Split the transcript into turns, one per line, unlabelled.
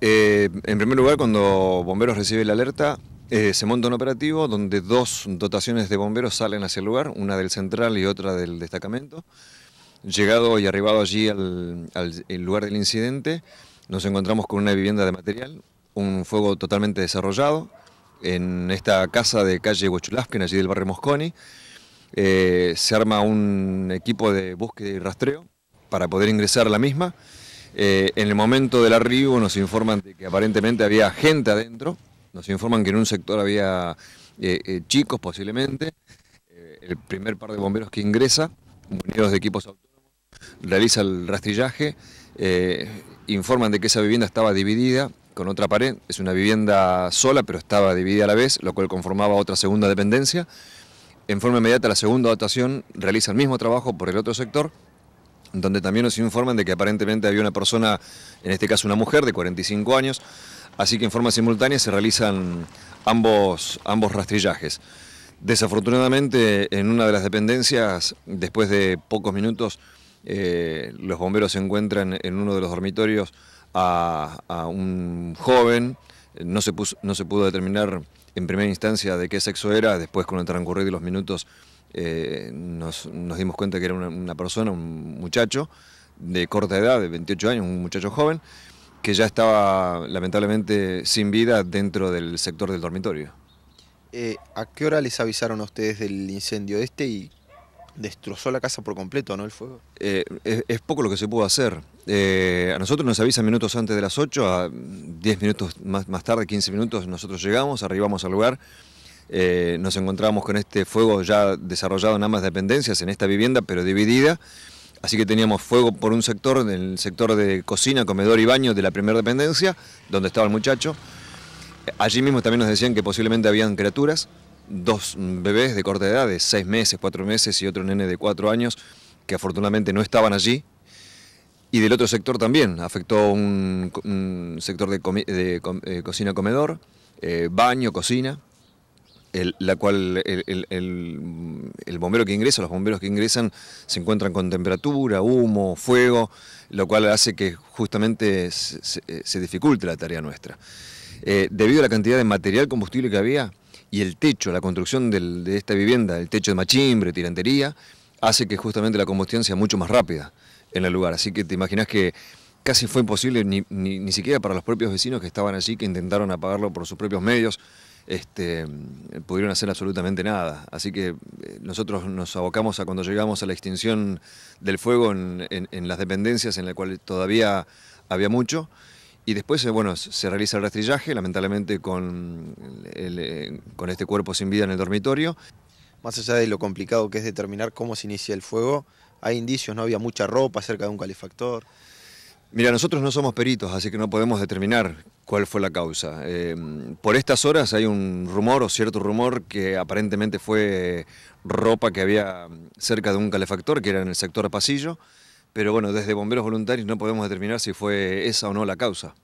Eh, en primer lugar, cuando bomberos recibe la alerta, eh, se monta un operativo donde dos dotaciones de bomberos salen hacia el lugar, una del central y otra del destacamento. Llegado y arribado allí al, lugar del incidente, nos encontramos con una vivienda de material, un fuego totalmente desarrollado en esta casa de calle Huachulafkin, allí del barrio Mosconi. Eh, se arma un equipo de búsqueda y rastreo para poder ingresar a la misma. Eh, en el momento del arribo nos informan de que aparentemente había gente adentro, nos informan que en un sector había eh, eh, chicos posiblemente, el primer par de bomberos que ingresa, unidos de equipos autónomos, realiza el rastrillaje, informan de que esa vivienda estaba dividida con otra pared, es una vivienda sola pero estaba dividida a la vez, lo cual conformaba otra segunda dependencia. En forma inmediata la segunda dotación realiza el mismo trabajo por el otro sector, donde también nos informan de que aparentemente había una persona, en este caso una mujer de 45 años, así que en forma simultánea se realizan ambos, ambos rastrillajes. Desafortunadamente, en una de las dependencias, después de pocos minutos, eh, los bomberos se encuentran en uno de los dormitorios a, un joven, no se, no se pudo determinar en primera instancia de qué sexo era, después con el transcurrir de los minutos eh, nos, dimos cuenta que era una, persona, un muchacho de corta edad, de 28 años, un muchacho joven, que ya estaba lamentablemente sin vida dentro del sector del dormitorio.
Eh, ¿A qué hora les avisaron a ustedes del incendio este y destrozó la casa por completo, ¿no? El fuego.
Eh, es, poco lo que se pudo hacer. a nosotros nos avisan minutos antes de las 8, a 10 minutos más, más tarde, 15 minutos, nosotros llegamos, arribamos al lugar. Eh, nos encontrábamos con este fuego ya desarrollado en ambas dependencias, en esta vivienda, pero dividida. Así que teníamos fuego por un sector, en el sector de cocina, comedor y baño de la primera dependencia, donde estaba el muchacho. Allí mismo también nos decían que posiblemente habían criaturas, dos bebés de corta edad, de seis meses, cuatro meses, y otro nene de cuatro años, que afortunadamente no estaban allí. Y del otro sector también, afectó un, sector de, eh, cocina-comedor, eh, baño, cocina la cual el, bombero que ingresa, los bomberos que ingresan, se encuentran con temperatura, humo, fuego, lo cual hace que justamente se, eh, dificulte la tarea nuestra. Eh, debido a la cantidad de material combustible que había y el techo, la construcción de esta vivienda, el techo de machimbre, tirantería, hace que justamente la combustión sea mucho más rápida en el lugar. Así que te imaginas que casi fue imposible ni, ni, ni siquiera para los propios vecinos que estaban allí, que intentaron apagarlo por sus propios medios. Este, pudieron hacer absolutamente nada. Así que eh, nosotros nos abocamos a cuando llegamos a la extinción del fuego en, las dependencias en las cuales todavía había mucho. Y después, eh, bueno, se realiza el rastrillaje, lamentablemente con, eh, con este cuerpo sin vida en el dormitorio. Más allá de lo
complicado que es determinar cómo se inicia el fuego, hay indicios, no había mucha ropa cerca de un calefactor.
Mira, nosotros no somos peritos, así que no podemos determinar cuál fue la causa. Eh, por estas horas hay un rumor o cierto rumor que aparentemente fue eh, ropa que había cerca de un calefactor, que era en el sector pasillo, pero bueno, desde bomberos voluntarios no podemos determinar si fue esa o no la causa.